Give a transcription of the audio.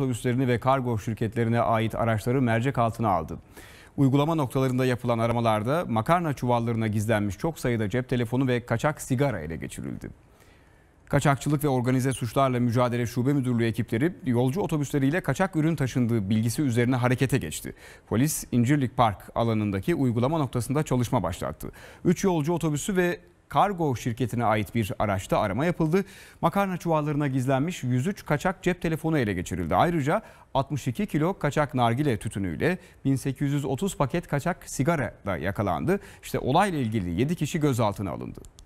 otobüslerini ve kargo şirketlerine ait araçları mercek altına aldı. Uygulama noktalarında yapılan aramalarda makarna çuvallarına gizlenmiş çok sayıda cep telefonu ve kaçak sigara ele geçirildi. Kaçakçılık ve organize suçlarla mücadele şube müdürlüğü ekipleri yolcu otobüsleriyle kaçak ürün taşındığı bilgisi üzerine harekete geçti. Polis İncirlik Park alanındaki uygulama noktasında çalışma başlattı. 3 yolcu otobüsü ve Kargo şirketine ait bir araçta arama yapıldı. Makarna çuvallarına gizlenmiş 103 kaçak cep telefonu ele geçirildi. Ayrıca 62 kilo kaçak nargile tütünüyle 1830 paket kaçak sigara da yakalandı. İşte olayla ilgili 7 kişi gözaltına alındı.